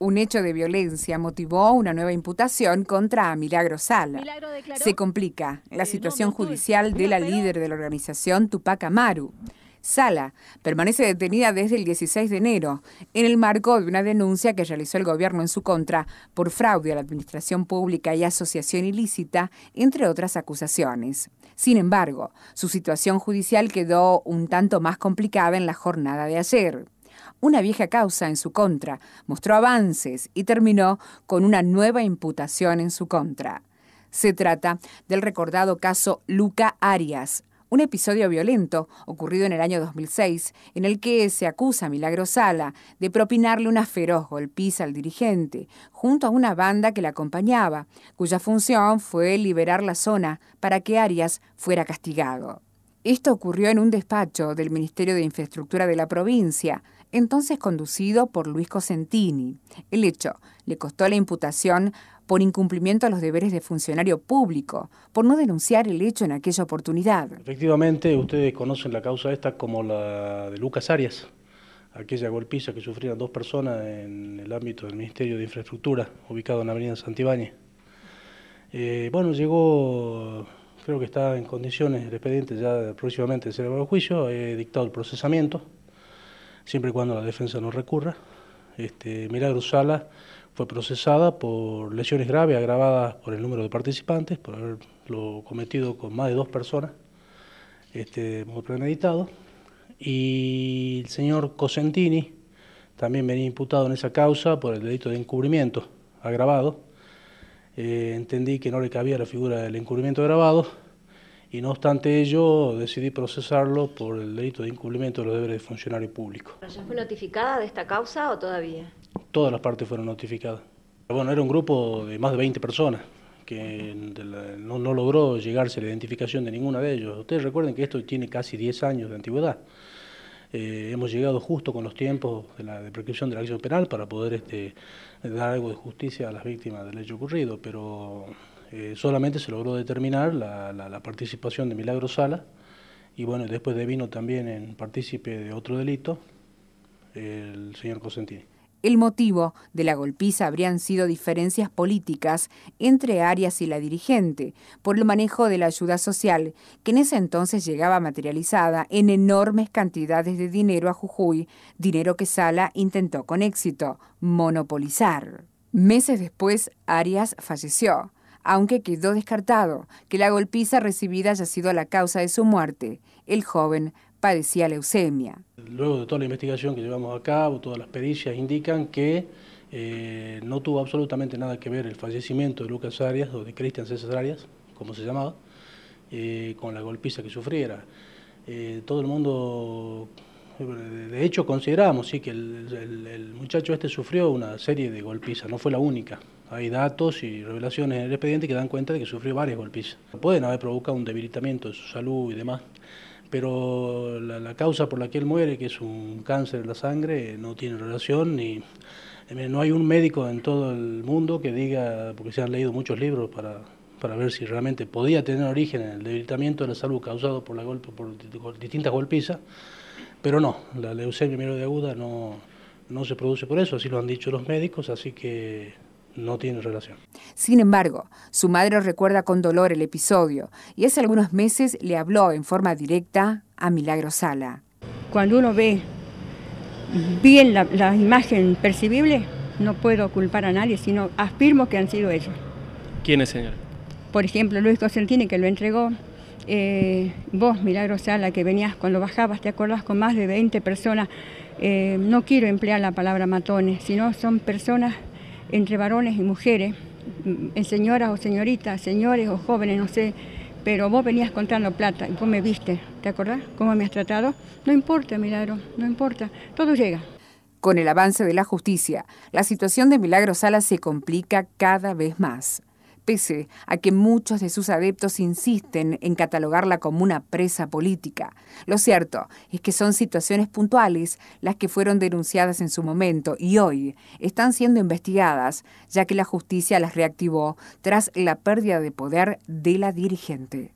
Un hecho de violencia motivó una nueva imputación contra Milagro Sala. Se complica la situación judicial de la líder de la organización Tupac Amaru. Sala permanece detenida desde el 16 de enero en el marco de una denuncia que realizó el gobierno en su contra por fraude a la administración pública y asociación ilícita, entre otras acusaciones. Sin embargo, su situación judicial quedó un tanto más complicada en la jornada de ayer una vieja causa en su contra, mostró avances y terminó con una nueva imputación en su contra. Se trata del recordado caso Luca Arias, un episodio violento ocurrido en el año 2006, en el que se acusa a Milagro Sala de propinarle una feroz golpiza al dirigente, junto a una banda que la acompañaba, cuya función fue liberar la zona para que Arias fuera castigado. Esto ocurrió en un despacho del Ministerio de Infraestructura de la provincia, entonces conducido por Luis Cosentini. El hecho le costó la imputación por incumplimiento a los deberes de funcionario público, por no denunciar el hecho en aquella oportunidad. Efectivamente, ustedes conocen la causa esta como la de Lucas Arias, aquella golpiza que sufrieron dos personas en el ámbito del Ministerio de Infraestructura, ubicado en la avenida Santibáñez. Eh, bueno, llegó creo que está en condiciones el expediente ya próximamente de ser el juicio, he dictado el procesamiento, siempre y cuando la defensa no recurra. Este, Sala fue procesada por lesiones graves agravadas por el número de participantes, por haberlo cometido con más de dos personas, este, muy premeditado. Y el señor Cosentini también venía imputado en esa causa por el delito de encubrimiento agravado eh, entendí que no le cabía la figura del encubrimiento grabado y no obstante ello decidí procesarlo por el delito de incumplimiento de los deberes de funcionario público. ¿Ya fue notificada de esta causa o todavía? Todas las partes fueron notificadas. Bueno, era un grupo de más de 20 personas que no, no logró llegarse a la identificación de ninguna de ellos. Ustedes recuerden que esto tiene casi 10 años de antigüedad. Eh, hemos llegado justo con los tiempos de la prescripción de la acción penal para poder este, dar algo de justicia a las víctimas del hecho ocurrido, pero eh, solamente se logró determinar la, participación de Milagro Sala y bueno, después vino también en partícipe de otro delito el señor Cosentini. El motivo de la golpiza habrían sido diferencias políticas entre Arias y la dirigente por el manejo de la ayuda social, que en ese entonces llegaba materializada en enormes cantidades de dinero a Jujuy, dinero que Sala intentó con éxito monopolizar. Meses después, Arias falleció, aunque quedó descartado que la golpiza recibida haya sido la causa de su muerte. El joven padecía leucemia. Luego de toda la investigación que llevamos a cabo, todas las pericias indican que eh, no tuvo absolutamente nada que ver el fallecimiento de Lucas Arias o de Cristian César Arias, como se llamaba, eh, con la golpiza que sufriera. Eh, todo el mundo, de hecho consideramos sí, que el, el, muchacho este sufrió una serie de golpizas, no fue la única. Hay datos y revelaciones en el expediente que dan cuenta de que sufrió varias golpizas. Pueden haber provocado un debilitamiento de su salud y demás pero la, causa por la que él muere, que es un cáncer de la sangre, no tiene relación ni eh, no hay un médico en todo el mundo que diga, porque se han leído muchos libros para, ver si realmente podía tener origen en el debilitamiento de la salud causado por la golpe, por distintas golpizas, pero no, la leucemia de aguda no, no se produce por eso, así lo han dicho los médicos, así que no tiene relación. Sin embargo, su madre recuerda con dolor el episodio y hace algunos meses le habló en forma directa a Milagro Sala. Cuando uno ve bien la, imagen percibible, no puedo culpar a nadie, sino afirmo que han sido ellos. ¿Quiénes, señora? Por ejemplo, Luis Cosentini, que lo entregó. Eh, vos, Milagro Sala, que venías cuando bajabas, te acordás con más de 20 personas. Eh, no quiero emplear la palabra matones, sino son personas entre varones y mujeres, eh, señoras o señoritas, señores o jóvenes, no sé, pero vos venías contando plata y vos me viste, ¿te acordás? ¿Cómo me has tratado? No importa, Milagro, no importa, todo llega. Con el avance de la justicia, la situación de Milagro Sala se complica cada vez más pese a que muchos de sus adeptos insisten en catalogarla como una presa política. Lo cierto es que son situaciones puntuales las que fueron denunciadas en su momento y hoy están siendo investigadas, ya que la justicia las reactivó tras la pérdida de poder de la dirigente.